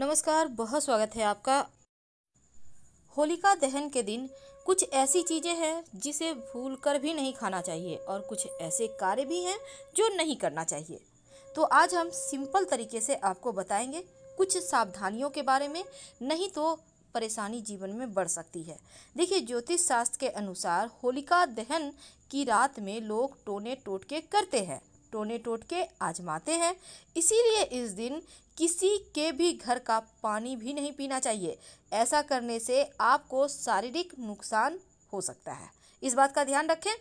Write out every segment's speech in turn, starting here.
नमस्कार बहुत स्वागत है आपका होलिका दहन के दिन कुछ ऐसी चीज़ें हैं जिसे भूल कर भी नहीं खाना चाहिए और कुछ ऐसे कार्य भी हैं जो नहीं करना चाहिए तो आज हम सिंपल तरीके से आपको बताएंगे कुछ सावधानियों के बारे में नहीं तो परेशानी जीवन में बढ़ सकती है देखिए ज्योतिष शास्त्र के अनुसार होलिका दहन की रात में लोग टोने टोटके करते हैं टोने टोटके आजमाते हैं इसीलिए इस दिन किसी के भी घर का पानी भी नहीं पीना चाहिए ऐसा करने से आपको शारीरिक नुकसान हो सकता है इस बात का ध्यान रखें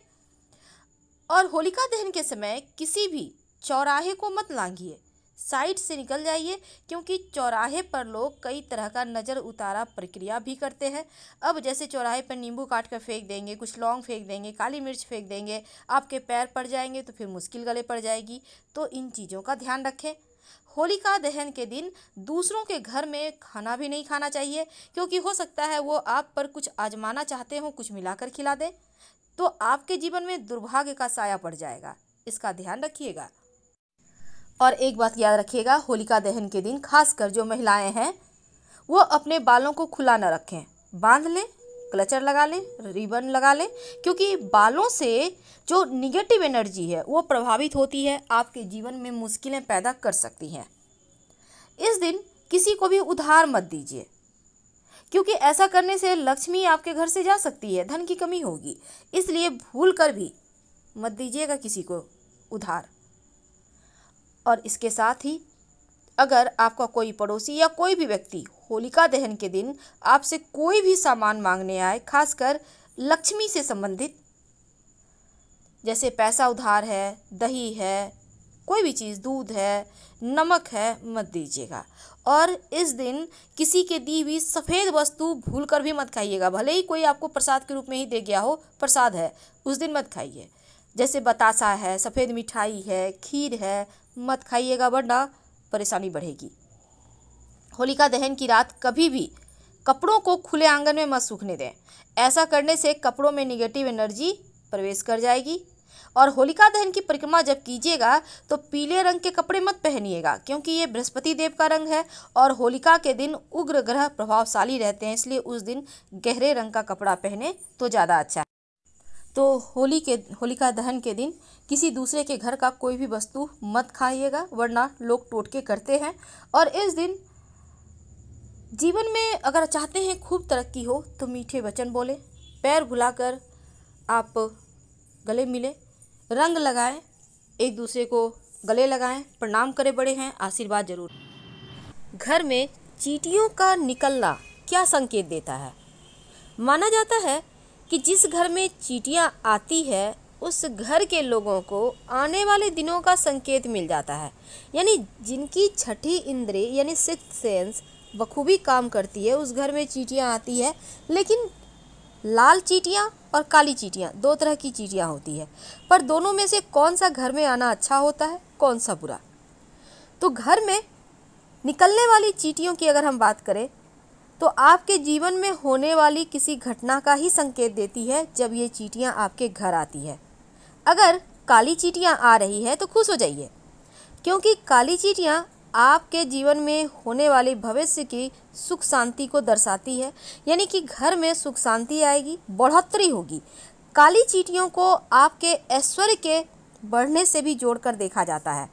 और होलिका दहन के समय किसी भी चौराहे को मत लांघिए साइड से निकल जाइए क्योंकि चौराहे पर लोग कई तरह का नज़र उतारा प्रक्रिया भी करते हैं अब जैसे चौराहे पर नींबू काट कर फेंक देंगे कुछ लौंग फेंक देंगे काली मिर्च फेंक देंगे आपके पैर पड़ जाएंगे तो फिर मुश्किल गले पड़ जाएगी तो इन चीज़ों का ध्यान रखें होलिका दहन के दिन दूसरों के घर में खाना भी नहीं खाना चाहिए क्योंकि हो सकता है वो आप पर कुछ आजमाना चाहते हों कुछ मिलाकर खिला दें तो आपके जीवन में दुर्भाग्य का साया पड़ जाएगा इसका ध्यान रखिएगा और एक बात याद रखिएगा होलिका दहन के दिन खासकर जो महिलाएं हैं वो अपने बालों को खुला ना रखें बांध लें क्लचर लगा लें रिबन लगा लें क्योंकि बालों से जो निगेटिव एनर्जी है वो प्रभावित होती है आपके जीवन में मुश्किलें पैदा कर सकती हैं इस दिन किसी को भी उधार मत दीजिए क्योंकि ऐसा करने से लक्ष्मी आपके घर से जा सकती है धन की कमी होगी इसलिए भूल कर भी मत दीजिएगा किसी को उधार और इसके साथ ही अगर आपका कोई पड़ोसी या कोई भी व्यक्ति होलिका दहन के दिन आपसे कोई भी सामान मांगने आए खासकर लक्ष्मी से संबंधित जैसे पैसा उधार है दही है कोई भी चीज़ दूध है नमक है मत दीजिएगा और इस दिन किसी के दी हुई सफ़ेद वस्तु भूल कर भी मत खाइएगा भले ही कोई आपको प्रसाद के रूप में ही दे गया हो प्रसाद है उस दिन मत खाइए जैसे बतासा है सफ़ेद मिठाई है खीर है मत खाइएगा वरना परेशानी बढ़ेगी होलिका दहन की रात कभी भी कपड़ों को खुले आंगन में मत सूखने दें ऐसा करने से कपड़ों में निगेटिव एनर्जी प्रवेश कर जाएगी और होलिका दहन की परिक्रमा जब कीजिएगा तो पीले रंग के कपड़े मत पहनिएगा क्योंकि ये बृहस्पति देव का रंग है और होलिका के दिन उग्र ग्रह प्रभावशाली रहते हैं इसलिए उस दिन गहरे रंग का कपड़ा पहने तो ज़्यादा अच्छा है तो होली के होलिका दहन के दिन किसी दूसरे के घर का कोई भी वस्तु मत खाइएगा वरना लोग टोटके करते हैं और इस दिन जीवन में अगर चाहते हैं खूब तरक्की हो तो मीठे वचन बोले पैर भुलाकर आप गले मिले रंग लगाएं एक दूसरे को गले लगाएं प्रणाम करें बड़े हैं आशीर्वाद जरूर घर में चीटियों का निकलना क्या संकेत देता है माना जाता है कि जिस घर में चीटियाँ आती है उस घर के लोगों को आने वाले दिनों का संकेत मिल जाता है यानी जिनकी छठी इंद्री यानी सिक्स सेंस बखूबी काम करती है उस घर में चीटियाँ आती है लेकिन लाल चीटियाँ और काली चीटियाँ दो तरह की चीटियाँ होती है पर दोनों में से कौन सा घर में आना अच्छा होता है कौन सा बुरा तो घर में निकलने वाली चीटियों की अगर हम बात करें तो आपके जीवन में होने वाली किसी घटना का ही संकेत देती है जब ये चीटियाँ आपके घर आती है अगर काली चीटियाँ आ रही है तो खुश हो जाइए क्योंकि काली चीटियाँ आपके जीवन में होने वाली भविष्य की सुख शांति को दर्शाती है यानी कि घर में सुख शांति आएगी बढ़ोतरी होगी काली चीटियों को आपके ऐश्वर्य के बढ़ने से भी जोड़कर देखा जाता है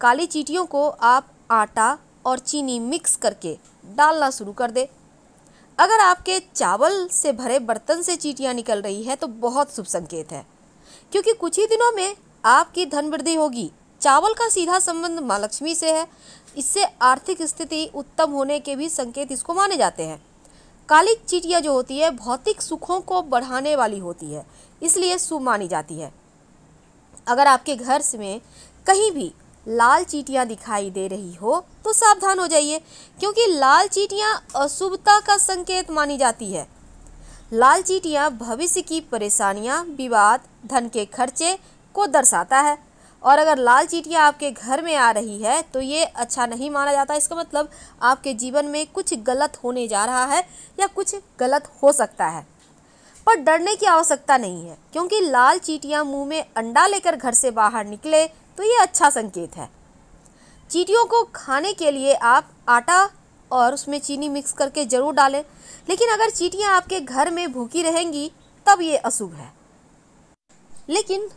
काली चीटियों को आप आटा और चीनी मिक्स करके डालना शुरू कर दे अगर आपके चावल से भरे बर्तन से चीटियाँ निकल रही हैं तो बहुत शुभ संकेत है क्योंकि कुछ ही दिनों में आपकी धन वृद्धि होगी चावल का सीधा संबंध माँ लक्ष्मी से है इससे आर्थिक स्थिति उत्तम होने के भी संकेत इसको माने जाते हैं काली चीटियाँ जो होती है भौतिक सुखों को बढ़ाने वाली होती है इसलिए शुभ मानी जाती है अगर आपके घर में कहीं भी लाल चीटियाँ दिखाई दे रही हो तो सावधान हो जाइए क्योंकि लाल चीटियाँ अशुभता का संकेत मानी जाती है लाल चीटियाँ भविष्य की परेशानियाँ विवाद धन के खर्चे को दर्शाता है और अगर लाल चीटियाँ आपके घर में आ रही है तो ये अच्छा नहीं माना जाता इसका मतलब आपके जीवन में कुछ गलत होने जा रहा है या कुछ गलत हो सकता है पर डरने की आवश्यकता नहीं है क्योंकि लाल चीटियाँ मुंह में अंडा लेकर घर से बाहर निकले तो ये अच्छा संकेत है चीटियों को खाने के लिए आप आटा और उसमें चीनी मिक्स करके ज़रूर डालें लेकिन अगर चीटियाँ आपके घर में भूखी रहेंगी तब ये अशुभ है लेकिन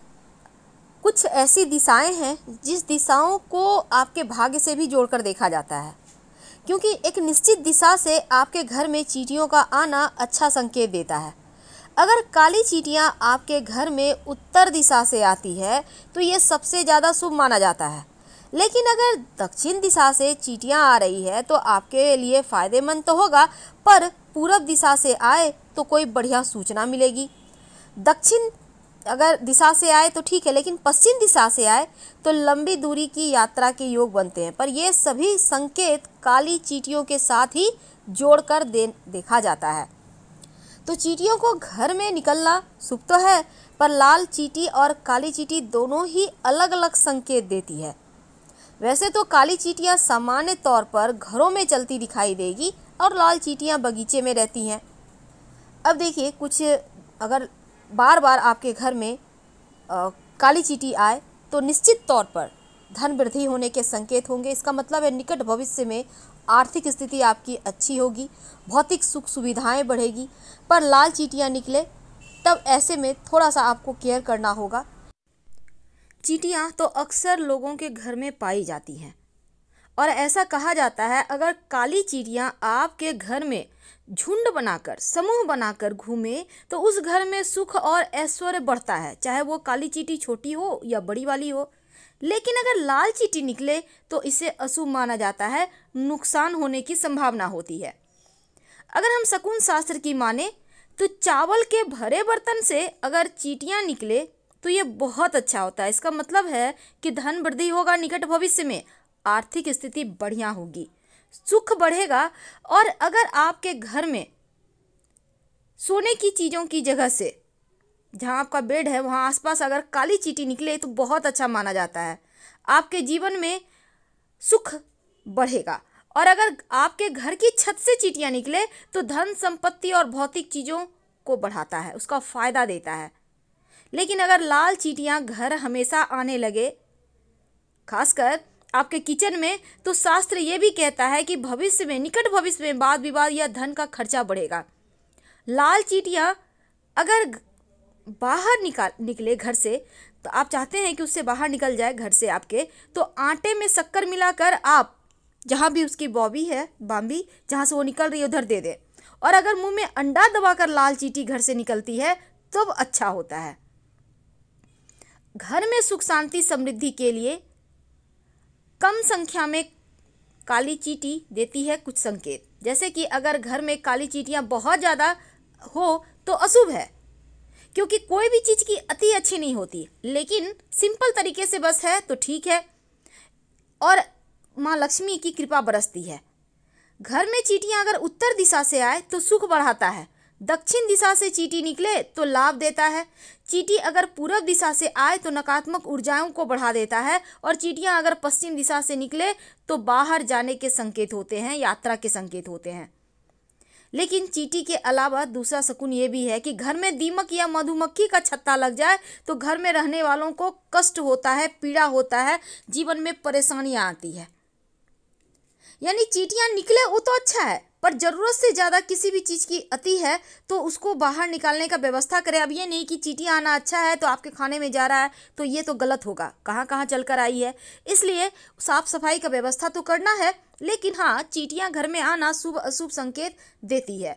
कुछ ऐसी दिशाएं हैं जिस दिशाओं को आपके भाग्य से भी जोड़कर देखा जाता है क्योंकि एक निश्चित दिशा से आपके घर में चीटियों का आना अच्छा संकेत देता है अगर काली चीटियाँ आपके घर में उत्तर दिशा से आती है तो ये सबसे ज़्यादा शुभ माना जाता है लेकिन अगर दक्षिण दिशा से चीटियाँ आ रही है तो आपके लिए फ़ायदेमंद तो होगा पर पूरब दिशा से आए तो कोई बढ़िया सूचना मिलेगी दक्षिण अगर दिशा से आए तो ठीक है लेकिन पश्चिम दिशा से आए तो लंबी दूरी की यात्रा के योग बनते हैं पर ये सभी संकेत काली चीटियों के साथ ही जोड़कर दे देखा जाता है तो चीटियों को घर में निकलना शुभ तो है पर लाल चीटी और काली चीटी दोनों ही अलग अलग संकेत देती है वैसे तो काली चीटियाँ सामान्य तौर पर घरों में चलती दिखाई देगी और लाल चीटियाँ बगीचे में रहती हैं अब देखिए कुछ अगर बार बार आपके घर में आ, काली चीटी आए तो निश्चित तौर पर धन वृद्धि होने के संकेत होंगे इसका मतलब है निकट भविष्य में आर्थिक स्थिति आपकी अच्छी होगी भौतिक सुख सुविधाएं बढ़ेगी पर लाल चीटियाँ निकले तब ऐसे में थोड़ा सा आपको केयर करना होगा चीटियाँ तो अक्सर लोगों के घर में पाई जाती हैं और ऐसा कहा जाता है अगर काली चीटियाँ आपके घर में झुंड बनाकर समूह बनाकर घूमे तो उस घर में सुख और ऐश्वर्य बढ़ता है चाहे वो काली चीटी छोटी हो या बड़ी वाली हो लेकिन अगर लाल चीटी निकले तो इसे अशुभ माना जाता है नुकसान होने की संभावना होती है अगर हम शकुन शास्त्र की माने तो चावल के भरे बर्तन से अगर चीटियाँ निकले तो ये बहुत अच्छा होता है इसका मतलब है कि धन वृद्धि होगा निकट भविष्य में आर्थिक स्थिति बढ़िया होगी सुख बढ़ेगा और अगर आपके घर में सोने की चीज़ों की जगह से जहाँ आपका बेड है वहाँ आसपास अगर काली चीटी निकले तो बहुत अच्छा माना जाता है आपके जीवन में सुख बढ़ेगा और अगर आपके घर की छत से चीटियाँ निकले तो धन संपत्ति और भौतिक चीज़ों को बढ़ाता है उसका फ़ायदा देता है लेकिन अगर लाल चीटियाँ घर हमेशा आने लगे खासकर आपके किचन में तो शास्त्र ये भी कहता है कि भविष्य में निकट भविष्य में वाद विवाद या धन का खर्चा बढ़ेगा लाल चीटियाँ अगर बाहर निकाल निकले घर से तो आप चाहते हैं कि उससे बाहर निकल जाए घर से आपके तो आटे में शक्कर मिलाकर आप जहाँ भी उसकी बॉबी है बाम्बी जहाँ से वो निकल रही है उधर दे दें और अगर मुंह में अंडा दबाकर लाल चीटी घर से निकलती है तब तो अच्छा होता है घर में सुख शांति समृद्धि के लिए कम संख्या में काली चीटी देती है कुछ संकेत जैसे कि अगर घर में काली चीटियाँ बहुत ज़्यादा हो तो अशुभ है क्योंकि कोई भी चीज़ की अति अच्छी नहीं होती लेकिन सिंपल तरीके से बस है तो ठीक है और माँ लक्ष्मी की कृपा बरसती है घर में चीटियाँ अगर उत्तर दिशा से आए तो सुख बढ़ाता है दक्षिण दिशा से चीटी निकले तो लाभ देता है चीटी अगर पूर्व दिशा से आए तो नकारात्मक ऊर्जाओं को बढ़ा देता है और चीटियाँ अगर पश्चिम दिशा से निकले तो बाहर जाने के संकेत होते हैं यात्रा के संकेत होते हैं लेकिन चीटी के अलावा दूसरा सुकून ये भी है कि घर में दीमक या मधुमक्खी का छत्ता लग जाए तो घर में रहने वालों को कष्ट होता है पीड़ा होता है जीवन में परेशानियाँ आती है यानी चीटियाँ निकले वो तो अच्छा है पर ज़रूरत से ज़्यादा किसी भी चीज़ की अति है तो उसको बाहर निकालने का व्यवस्था करें अब ये नहीं कि चीटियाँ आना अच्छा है तो आपके खाने में जा रहा है तो ये तो गलत होगा कहाँ कहाँ चल कर आई है इसलिए साफ़ सफाई का व्यवस्था तो करना है लेकिन हाँ चीटियाँ घर में आना शुभ अशुभ संकेत देती है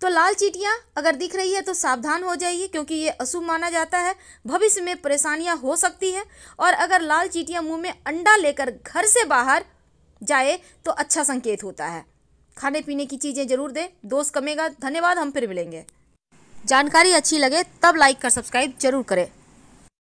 तो लाल चीटियाँ अगर दिख रही है तो सावधान हो जाइए क्योंकि ये अशुभ माना जाता है भविष्य में परेशानियाँ हो सकती है और अगर लाल चीटियाँ मुंह में अंडा लेकर घर से बाहर जाए तो अच्छा संकेत होता है खाने पीने की चीज़ें जरूर दें दोस्त कमेगा धन्यवाद हम फिर मिलेंगे जानकारी अच्छी लगे तब लाइक कर सब्सक्राइब जरूर करें